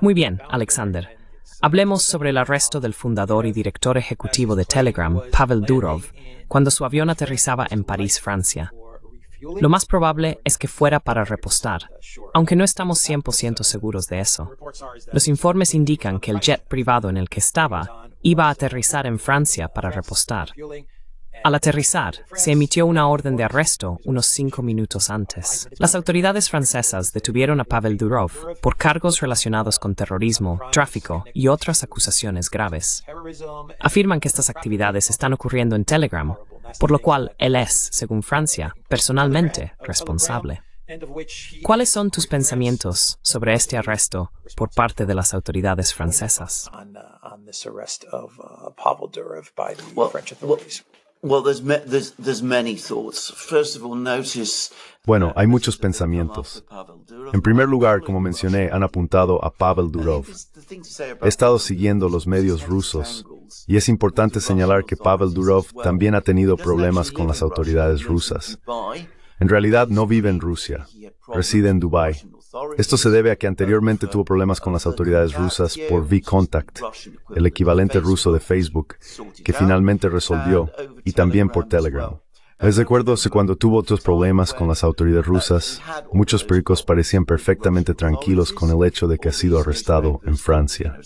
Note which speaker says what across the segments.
Speaker 1: Muy bien, Alexander. Hablemos sobre el arresto del fundador y director ejecutivo de Telegram, Pavel Durov, cuando su avión aterrizaba en París, Francia. Lo más probable es que fuera para repostar, aunque no estamos 100% seguros de eso. Los informes indican que el jet privado en el que estaba iba a aterrizar en Francia para repostar, al aterrizar, se emitió una orden de arresto unos cinco minutos antes. Las autoridades francesas detuvieron a Pavel Durov por cargos relacionados con terrorismo, tráfico y otras acusaciones graves. Afirman que estas actividades están ocurriendo en Telegram, por lo cual él es, según Francia, personalmente responsable. ¿Cuáles son tus pensamientos sobre este arresto por parte de las autoridades francesas?
Speaker 2: Uh,
Speaker 3: bueno,
Speaker 4: hay uh, muchos pensamientos. En primer lugar, como mencioné, han apuntado a Pavel Durov. He estado siguiendo los medios rusos y es importante señalar que Pavel Durov también ha tenido problemas con las autoridades rusas. En realidad no vive en Rusia, reside en Dubái, esto se debe a que anteriormente tuvo problemas con las autoridades rusas por V-Contact, el equivalente ruso de Facebook, que finalmente resolvió, y también por Telegram. Les recuerdo que cuando tuvo otros problemas con las autoridades rusas, muchos pericos parecían perfectamente tranquilos con el hecho de que ha sido arrestado en Francia.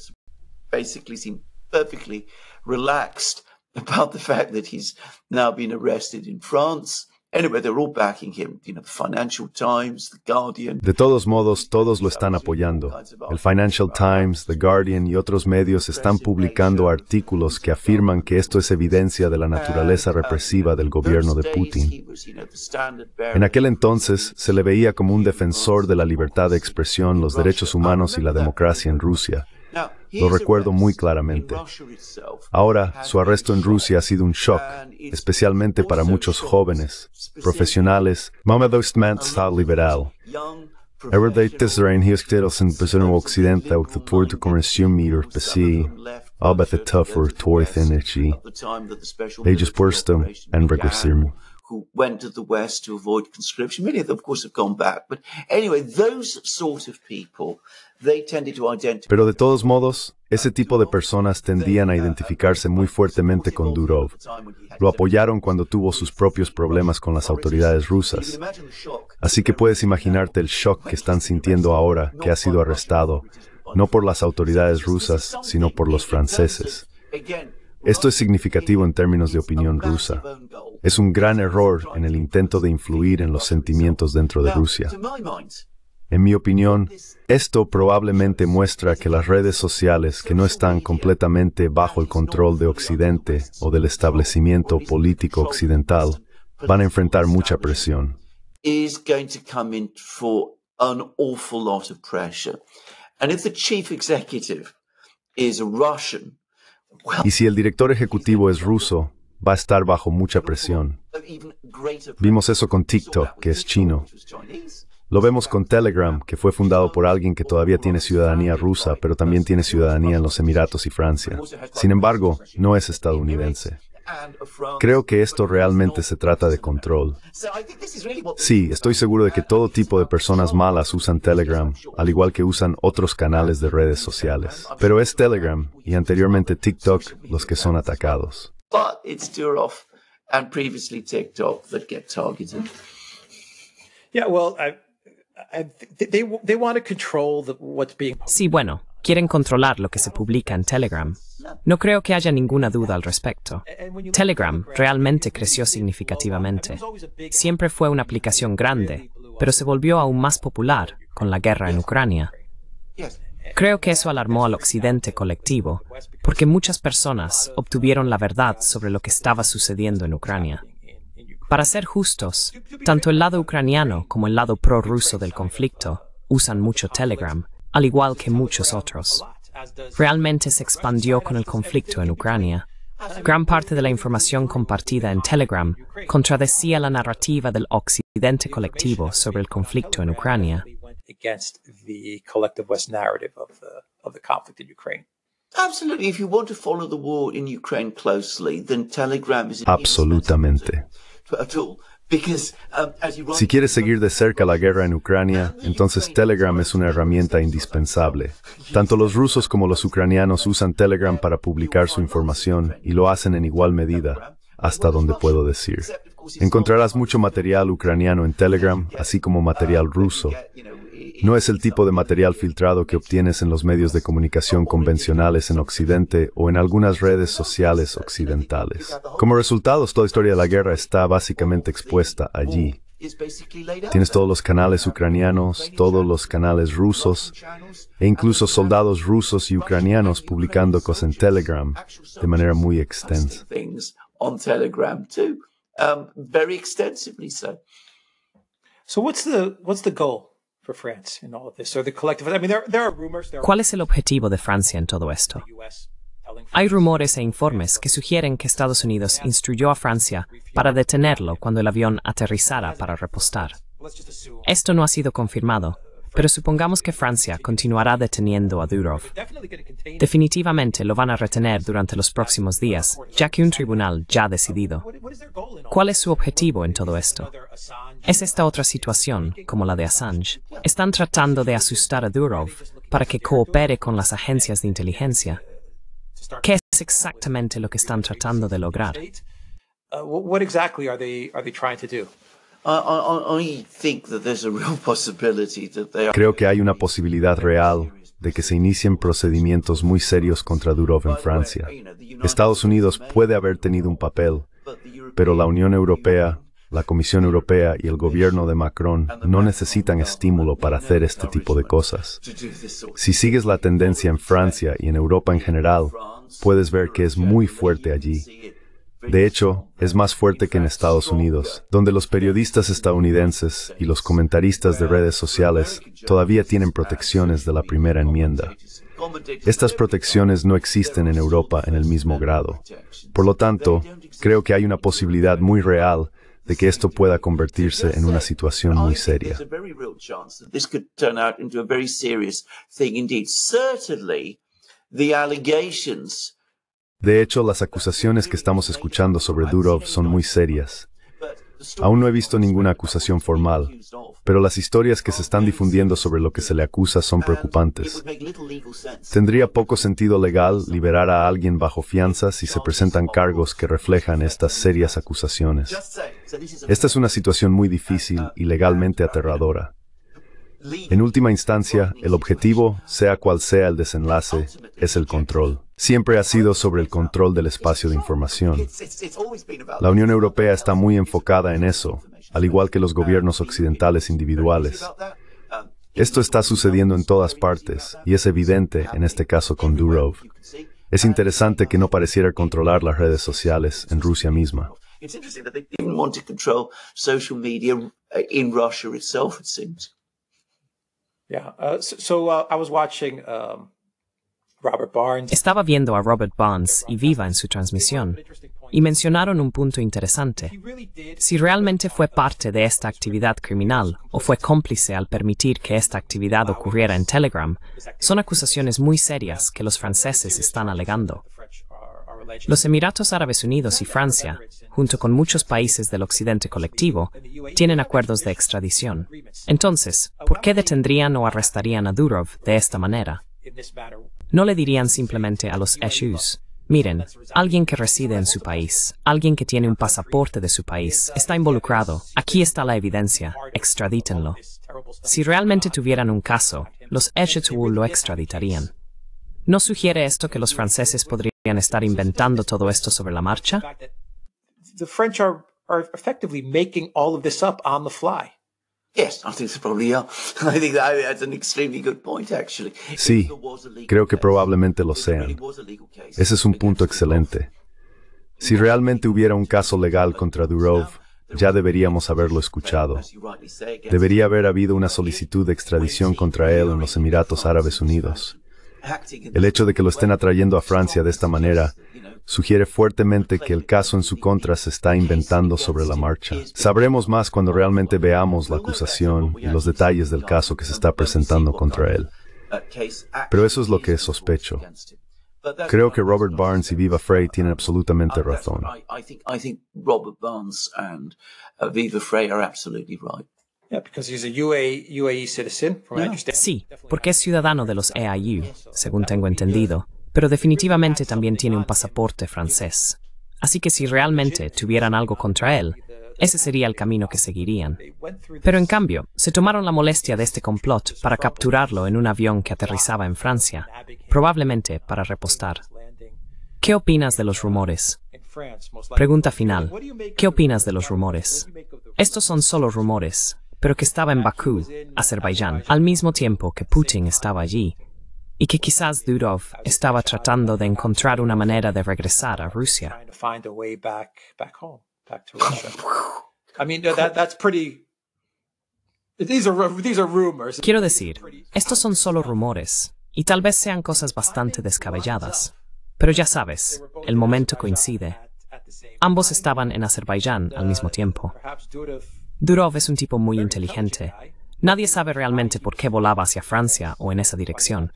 Speaker 4: De todos modos, todos lo están apoyando. El Financial Times, The Guardian y otros medios están publicando artículos que afirman que esto es evidencia de la naturaleza uh, represiva del gobierno de Putin. En aquel entonces se le veía como un defensor de la libertad de expresión, los derechos humanos y la democracia en Rusia. Lo recuerdo muy claramente. Ahora, su arresto en Rusia ha sido un shock, especialmente para muchos jóvenes, profesionales. Mamedov está liberal. Everyday Tisrain hiektérelsen en Occidente, och de tour de konsumier pesi, abet the tougher tour energy. burst them and regressirmen. Pero de todos modos, ese tipo de personas tendían a identificarse muy fuertemente con Durov. Lo apoyaron cuando tuvo sus propios problemas con las autoridades rusas. Así que puedes imaginarte el shock que están sintiendo ahora que ha sido arrestado, no por las autoridades rusas, sino por los franceses. Esto es significativo en términos de opinión rusa. Es un gran error en el intento de influir en los sentimientos dentro de Rusia. En mi opinión, esto probablemente muestra que las redes sociales que no están completamente bajo el control de Occidente o del establecimiento político occidental van a enfrentar mucha presión. Y si el director ejecutivo es ruso, va a estar bajo mucha presión. Vimos eso con TikTok, que es chino. Lo vemos con Telegram, que fue fundado por alguien que todavía tiene ciudadanía rusa, pero también tiene ciudadanía en los Emiratos y Francia. Sin embargo, no es estadounidense. Creo que esto realmente se trata de control. Sí, estoy seguro de que todo tipo de personas malas usan Telegram, al igual que usan otros canales de redes sociales. Pero es Telegram y anteriormente TikTok los que son atacados.
Speaker 2: Sí, bueno,
Speaker 1: quieren controlar lo que se publica en Telegram. No creo que haya ninguna duda al respecto. Telegram realmente creció significativamente. Siempre fue una aplicación grande, pero se volvió aún más popular con la guerra en Ucrania. Creo que eso alarmó al occidente colectivo, porque muchas personas obtuvieron la verdad sobre lo que estaba sucediendo en Ucrania. Para ser justos, tanto el lado ucraniano como el lado prorruso del conflicto usan mucho Telegram, al igual que muchos otros. Realmente se expandió con el conflicto en Ucrania. Gran parte de la información compartida en Telegram contradecía la narrativa del occidente colectivo sobre el conflicto en Ucrania
Speaker 2: against the collective West narrative of
Speaker 4: Absolutamente.
Speaker 3: Um, si
Speaker 4: quieres seguir de cerca la guerra en Ucrania, entonces Telegram es una herramienta indispensable. Tanto los rusos como los ucranianos usan Telegram para publicar su información y lo hacen en igual medida, hasta donde puedo decir. Encontrarás mucho material ucraniano en Telegram, así como material ruso. No es el tipo de material filtrado que obtienes en los medios de comunicación convencionales en Occidente o en algunas redes sociales occidentales. Como resultado, toda la historia de la guerra está básicamente expuesta allí. Tienes todos los canales ucranianos, todos los canales rusos e incluso soldados rusos y ucranianos publicando cosas en Telegram de manera muy extensa.
Speaker 2: Um, so what's the goal? ¿Cuál
Speaker 1: es el objetivo de Francia en todo esto? Hay rumores e informes que sugieren que Estados Unidos instruyó a Francia para detenerlo cuando el avión aterrizara para repostar. Esto no ha sido confirmado, uh, pero supongamos que Francia continuará deteniendo a Durov. Definitivamente lo van a retener durante los próximos días, ya que un tribunal ya ha decidido. ¿Cuál es su objetivo en todo esto? Es esta otra situación, como la de Assange. Están tratando de asustar a Durov para que coopere con las agencias de inteligencia. ¿Qué es exactamente lo que están tratando de lograr?
Speaker 3: Creo
Speaker 4: que hay una posibilidad real de que se inicien procedimientos muy serios contra Durov en Francia. Estados Unidos puede haber tenido un papel, pero la Unión Europea la Comisión Europea y el gobierno de Macron no necesitan estímulo para hacer este tipo de cosas. Si sigues la tendencia en Francia y en Europa en general, puedes ver que es muy fuerte allí. De hecho, es más fuerte que en Estados Unidos, donde los periodistas estadounidenses y los comentaristas de redes sociales todavía tienen protecciones de la primera enmienda. Estas protecciones no existen en Europa en el mismo grado. Por lo tanto, creo que hay una posibilidad muy real de que esto pueda convertirse en una situación muy seria. De hecho, las acusaciones que estamos escuchando sobre Durov son muy serias. Aún no he visto ninguna acusación formal, pero las historias que se están difundiendo sobre lo que se le acusa son preocupantes. Tendría poco sentido legal liberar a alguien bajo fianza si se presentan cargos que reflejan estas serias acusaciones. Esta es una situación muy difícil y legalmente aterradora. En última instancia, el objetivo, sea cual sea el desenlace, es el control siempre ha sido sobre el control del espacio de información. La Unión Europea está muy enfocada en eso, al igual que los gobiernos occidentales individuales. Esto está sucediendo en todas partes y es evidente en este caso con Durov. Es interesante que no pareciera controlar las redes sociales en Rusia misma.
Speaker 1: Estaba viendo a Robert Barnes y Viva en su transmisión y mencionaron un punto interesante. Si realmente fue parte de esta actividad criminal o fue cómplice al permitir que esta actividad ocurriera en Telegram, son acusaciones muy serias que los franceses están alegando. Los Emiratos Árabes Unidos y Francia, junto con muchos países del Occidente colectivo, tienen acuerdos de extradición. Entonces, ¿por qué detendrían o arrestarían a Durov de esta manera? No le dirían simplemente a los issues, miren, alguien que reside en su país, alguien que tiene un pasaporte de su país, está involucrado, aquí está la evidencia, extradítenlo. Si realmente tuvieran un caso, los Echetu lo extraditarían. ¿No sugiere esto que los franceses podrían estar inventando todo esto sobre la marcha?
Speaker 4: Sí, creo que probablemente lo sean. Ese es un punto excelente. Si realmente hubiera un caso legal contra Durov, ya deberíamos haberlo escuchado. Debería haber habido una solicitud de extradición contra él en los Emiratos Árabes Unidos. El hecho de que lo estén atrayendo a Francia de esta manera sugiere fuertemente que el caso en su contra se está inventando sobre la marcha. Sabremos más cuando realmente veamos la acusación y los detalles del caso que se está presentando contra él. Pero eso es lo que sospecho. Creo que Robert Barnes y Viva Frey tienen absolutamente razón.
Speaker 1: Sí, porque es ciudadano de los AIU, según tengo entendido pero definitivamente también tiene un pasaporte francés. Así que si realmente tuvieran algo contra él, ese sería el camino que seguirían. Pero en cambio, se tomaron la molestia de este complot para capturarlo en un avión que aterrizaba en Francia, probablemente para repostar. ¿Qué opinas de los rumores?
Speaker 2: Pregunta final.
Speaker 1: ¿Qué opinas de los rumores? Estos son solo rumores, pero que estaba en Bakú, Azerbaiyán, al mismo tiempo que Putin estaba allí y que quizás Durov estaba tratando de encontrar una manera de regresar a Rusia. Quiero decir, estos son solo rumores y tal vez sean cosas bastante descabelladas. Pero ya sabes, el momento coincide. Ambos estaban en Azerbaiyán al mismo tiempo. Durov es un tipo muy inteligente Nadie sabe realmente por qué volaba hacia Francia o en esa dirección.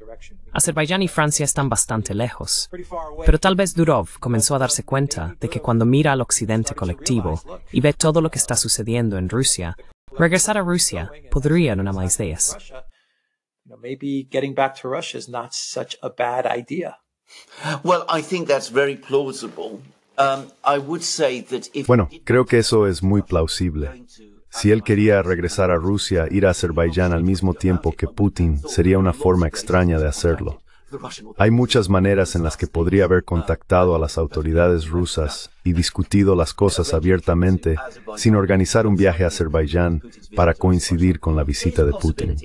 Speaker 1: Azerbaiyán y Francia están bastante lejos, pero tal vez Durov comenzó a darse cuenta de que cuando mira al occidente colectivo y ve todo lo que está sucediendo en Rusia, regresar a Rusia podría ser una mala idea.
Speaker 2: Maybe um,
Speaker 4: Bueno, creo que eso es muy plausible. Si él quería regresar a Rusia, ir a Azerbaiyán al mismo tiempo que Putin, sería una forma extraña de hacerlo. Hay muchas maneras en las que podría haber contactado a las autoridades rusas y discutido las cosas abiertamente sin organizar un viaje a Azerbaiyán para coincidir con la visita de Putin.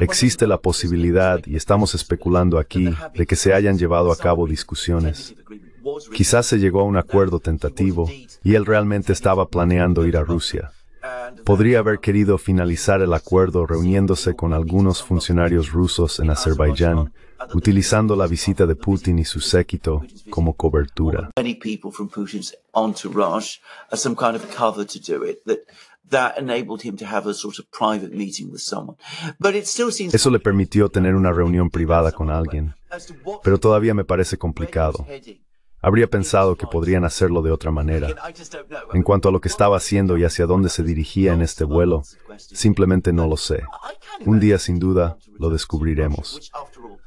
Speaker 4: Existe la posibilidad, y estamos especulando aquí, de que se hayan llevado a cabo discusiones. Quizás se llegó a un acuerdo tentativo y él realmente estaba planeando ir a Rusia podría haber querido finalizar el acuerdo reuniéndose con algunos funcionarios rusos en Azerbaiyán, utilizando la visita de Putin y su séquito como cobertura. Eso le permitió tener una reunión privada con alguien, pero todavía me parece complicado. Habría pensado que podrían hacerlo de otra manera. En cuanto a lo que estaba haciendo y hacia dónde se dirigía en este vuelo, simplemente no lo sé. Un día sin duda lo descubriremos.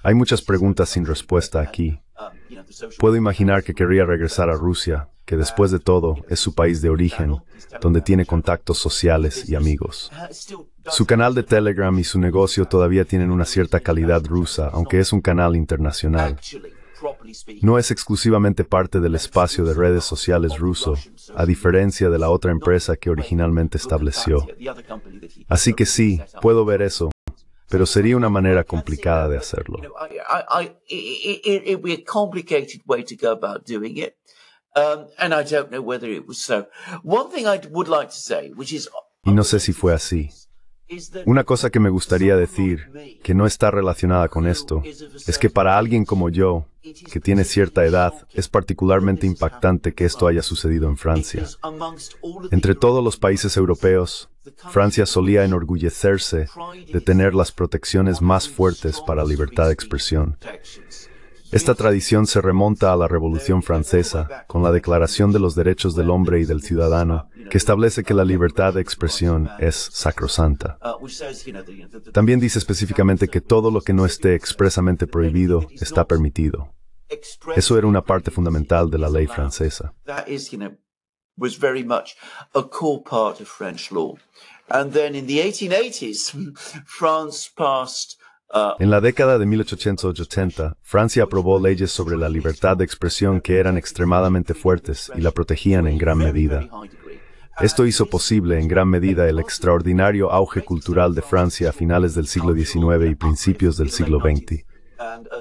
Speaker 4: Hay muchas preguntas sin respuesta aquí. Puedo imaginar que querría regresar a Rusia, que después de todo es su país de origen, donde tiene contactos sociales y amigos. Su canal de Telegram y su negocio todavía tienen una cierta calidad rusa, aunque es un canal internacional. No es exclusivamente parte del espacio de redes sociales ruso, a diferencia de la otra empresa que originalmente estableció. Así que sí, puedo ver eso, pero sería una manera complicada de hacerlo. Y no sé si fue así. Una cosa que me gustaría decir, que no está relacionada con esto, es que para alguien como yo, que tiene cierta edad, es particularmente impactante que esto haya sucedido en Francia. Entre todos los países europeos, Francia solía enorgullecerse de tener las protecciones más fuertes para libertad de expresión. Esta tradición se remonta a la Revolución Francesa, con la Declaración de los Derechos del Hombre y del Ciudadano, que establece que la libertad de expresión es sacrosanta. También dice específicamente que todo lo que no esté expresamente prohibido está permitido. Eso era una parte fundamental de la ley francesa.
Speaker 3: And then in the 1880s, France passed Ah.
Speaker 4: En la década de 1880, Francia aprobó leyes sobre la libertad de expresión que eran extremadamente fuertes y la protegían en gran medida. Esto hizo posible en gran medida el extraordinario auge cultural de Francia a finales del siglo XIX y principios del siglo XX.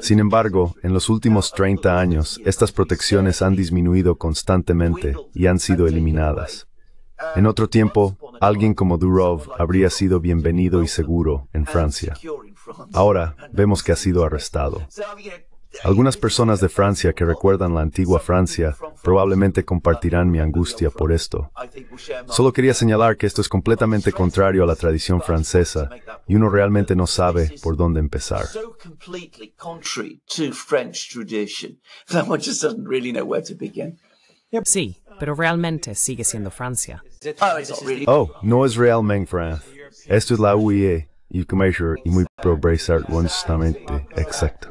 Speaker 4: Sin embargo, en los últimos 30 años, estas protecciones han disminuido constantemente y han sido eliminadas. En otro tiempo, Alguien como Durov habría sido bienvenido y seguro en Francia. Ahora vemos que ha sido arrestado. Algunas personas de Francia que recuerdan la antigua Francia probablemente compartirán mi angustia por esto. Solo quería señalar que esto es completamente contrario a la tradición francesa y uno realmente no sabe por dónde empezar.
Speaker 1: Sí, pero realmente sigue siendo Francia. Oh,
Speaker 4: no es realmente Francia. Esto es la UE y el y muy progresar honestamente exacto.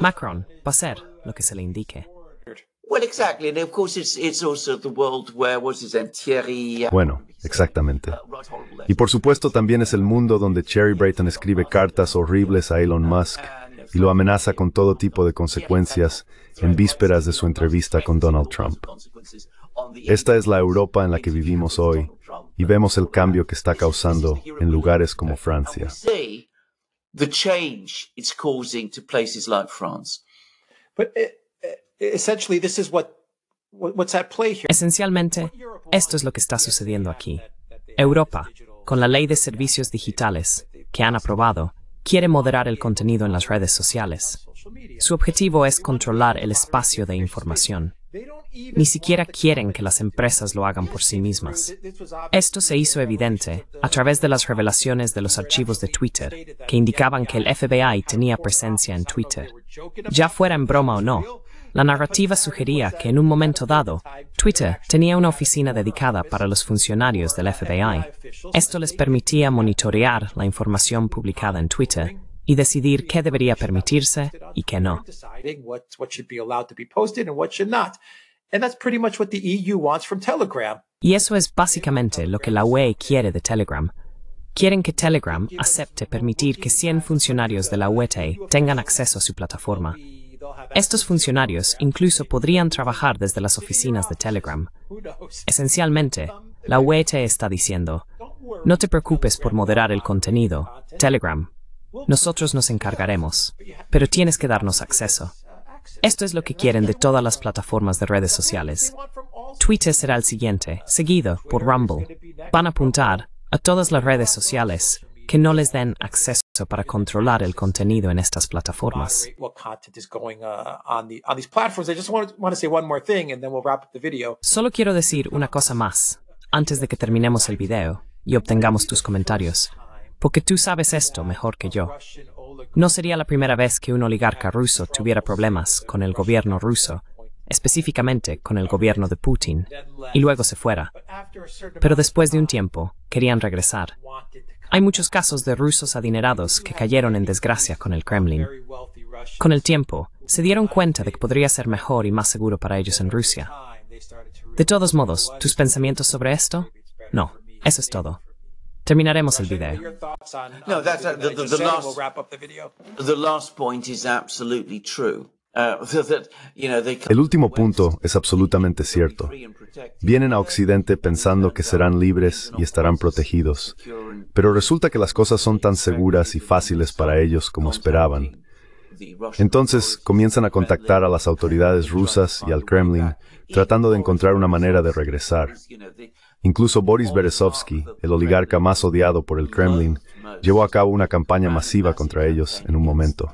Speaker 4: Macron va a ser lo que se le indique.
Speaker 3: Uh, bueno,
Speaker 4: exactamente. Uh, y por supuesto también es el mundo donde Cherry Brayton escribe cartas horribles a Elon Musk y lo amenaza con todo tipo de consecuencias en vísperas de su entrevista con Donald Trump. Esta es la Europa en la que vivimos hoy y vemos el cambio que está causando en lugares como Francia.
Speaker 1: Esencialmente, esto es lo que está sucediendo aquí. Europa, con la ley de servicios digitales que han aprobado, quiere moderar el contenido en las redes sociales. Su objetivo es controlar el espacio de información. Ni siquiera quieren que las empresas lo hagan por sí mismas. Esto se hizo evidente a través de las revelaciones de los archivos de Twitter, que indicaban que el FBI tenía presencia en Twitter. Ya fuera en broma o no, la narrativa sugería que en un momento dado, Twitter tenía una oficina dedicada para los funcionarios del FBI. Esto les permitía monitorear la información publicada en Twitter y decidir qué debería permitirse y qué no. Y eso es básicamente lo que la UE quiere de Telegram. Quieren que Telegram acepte permitir que 100 funcionarios de la UE e tengan acceso a su plataforma, estos funcionarios incluso podrían trabajar desde las oficinas de Telegram. Esencialmente, la UET está diciendo, no te preocupes por moderar el contenido, Telegram. Nosotros nos encargaremos, pero tienes que darnos acceso. Esto es lo que quieren de todas las plataformas de redes sociales. Twitter será el siguiente, seguido por Rumble. Van a apuntar a todas las redes sociales que no les den acceso para controlar el contenido en estas plataformas. Uh, Solo quiero decir una cosa más antes de que terminemos el video y obtengamos tus comentarios, porque tú sabes esto mejor que yo. No sería la primera vez que un oligarca ruso tuviera problemas con el gobierno ruso específicamente con el gobierno de Putin, y luego se fuera. Pero después de un tiempo, querían regresar. Hay muchos casos de rusos adinerados que cayeron en desgracia con el Kremlin. Con el tiempo, se dieron cuenta de que podría ser mejor y más seguro para ellos en Rusia. De todos modos, ¿tus pensamientos sobre esto? No, eso es todo. Terminaremos el video.
Speaker 3: No, that's, uh, the, point Uh, el
Speaker 4: último punto es absolutamente cierto. Vienen a Occidente pensando que serán libres y estarán protegidos, pero resulta que las cosas son tan seguras y fáciles para ellos como esperaban. Entonces comienzan a contactar a las autoridades rusas y al Kremlin, tratando de encontrar una manera de regresar. Incluso Boris Berezovsky, el oligarca más odiado por el Kremlin, llevó a cabo una campaña masiva contra ellos en un momento.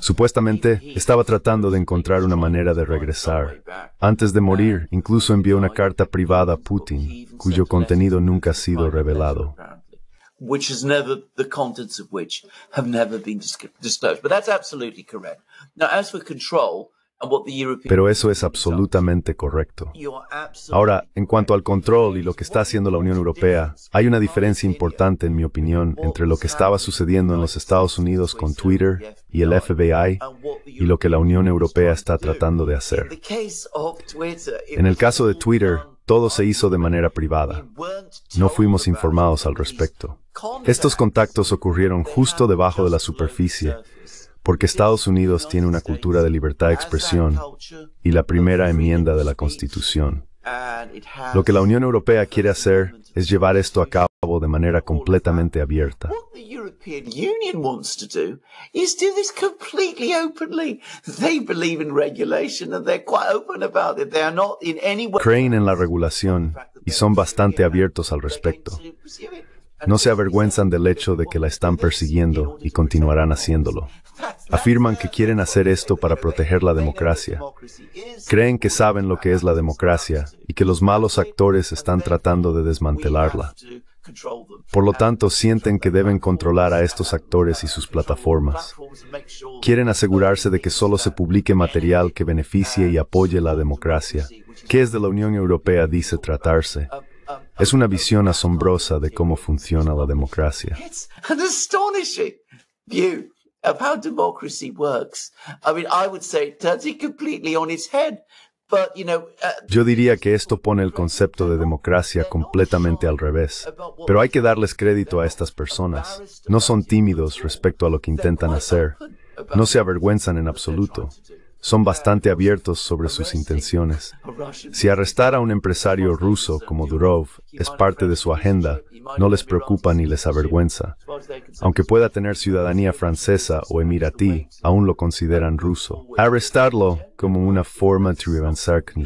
Speaker 4: Supuestamente estaba tratando de encontrar una manera de regresar. Antes de morir, incluso envió una carta privada a Putin, cuyo contenido nunca ha sido revelado. Pero eso es absolutamente correcto. Ahora, en cuanto al control y lo que está haciendo la Unión Europea, hay una diferencia importante, en mi opinión, entre lo que estaba sucediendo en los Estados Unidos con Twitter y el FBI y lo que la Unión Europea está tratando de hacer. En el caso de Twitter, todo se hizo de manera privada. No fuimos informados al respecto. Estos contactos ocurrieron justo debajo de la superficie porque Estados Unidos tiene una cultura de libertad de expresión y la primera enmienda de la Constitución. Lo que la Unión Europea quiere hacer es llevar esto a cabo de manera completamente abierta. Creen en la regulación y son bastante abiertos al respecto. No se avergüenzan del hecho de que la están persiguiendo y continuarán haciéndolo. Afirman que quieren hacer esto para proteger la democracia. Creen que saben lo que es la democracia y que los malos actores están tratando de desmantelarla. Por lo tanto, sienten que deben controlar a estos actores y sus plataformas. Quieren asegurarse de que solo se publique material que beneficie y apoye la democracia, ¿Qué es de la Unión Europea dice tratarse, es una visión asombrosa de cómo funciona la democracia. Yo diría que esto pone el concepto de democracia completamente al revés, pero hay que darles crédito a estas personas. No son tímidos respecto a lo que intentan hacer, no se avergüenzan en absoluto, son bastante abiertos sobre sus intenciones. Si arrestar a un empresario ruso como Durov es parte de su agenda, no les preocupa ni les avergüenza. Aunque pueda tener ciudadanía francesa o emiratí, aún lo consideran ruso. Arrestarlo como una forma de avanzar con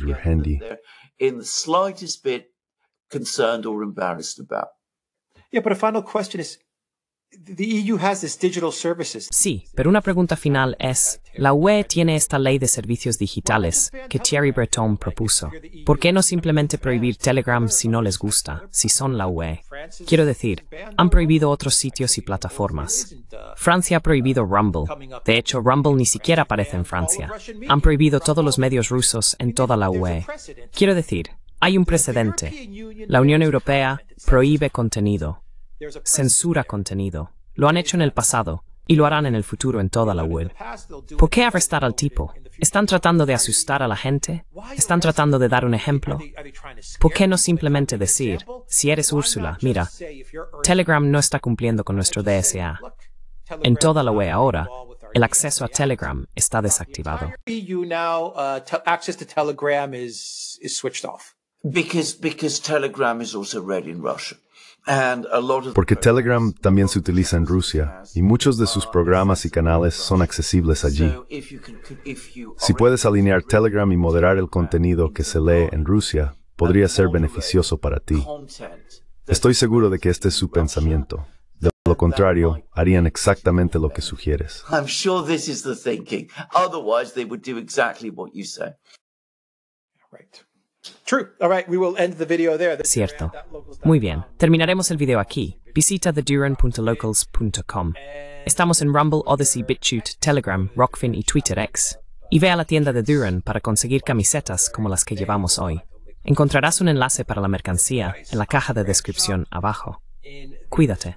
Speaker 1: Yeah, but a final question
Speaker 2: is, e sí,
Speaker 1: pero una pregunta final es, la UE tiene esta ley de servicios digitales que Thierry Breton propuso. ¿Por qué no simplemente prohibir Telegram si no les gusta, si son la UE? Quiero decir, han prohibido otros sitios y plataformas. Francia ha prohibido Rumble. De hecho, Rumble ni siquiera aparece en Francia. Han prohibido todos los medios rusos en toda la UE. Quiero decir, hay un precedente. La Unión Europea prohíbe contenido censura contenido. Lo han hecho en el pasado y lo harán en el futuro en toda la web. ¿Por qué arrestar al tipo? ¿Están tratando de asustar a la gente? ¿Están tratando de dar un ejemplo? ¿Por qué no simplemente decir, si eres Úrsula, mira, Telegram no está cumpliendo con nuestro DSA? En toda la web ahora, el acceso a Telegram está
Speaker 4: desactivado.
Speaker 2: Telegram Telegram
Speaker 3: porque
Speaker 4: Telegram también se utiliza en Rusia y muchos de sus programas y canales son accesibles allí. Si puedes alinear Telegram y moderar el contenido que se lee en Rusia, podría ser beneficioso para ti. Estoy seguro de que este es su pensamiento. De lo contrario, harían exactamente lo que sugieres.
Speaker 1: Cierto. Muy bien, terminaremos el video aquí. Visita theduran.locals.com. Estamos en Rumble, Odyssey, BitChute, Telegram, Rockfin y TwitterX. Y ve a la tienda de Duran para conseguir camisetas como las que llevamos hoy. Encontrarás un enlace para la mercancía en la caja de descripción abajo. Cuídate.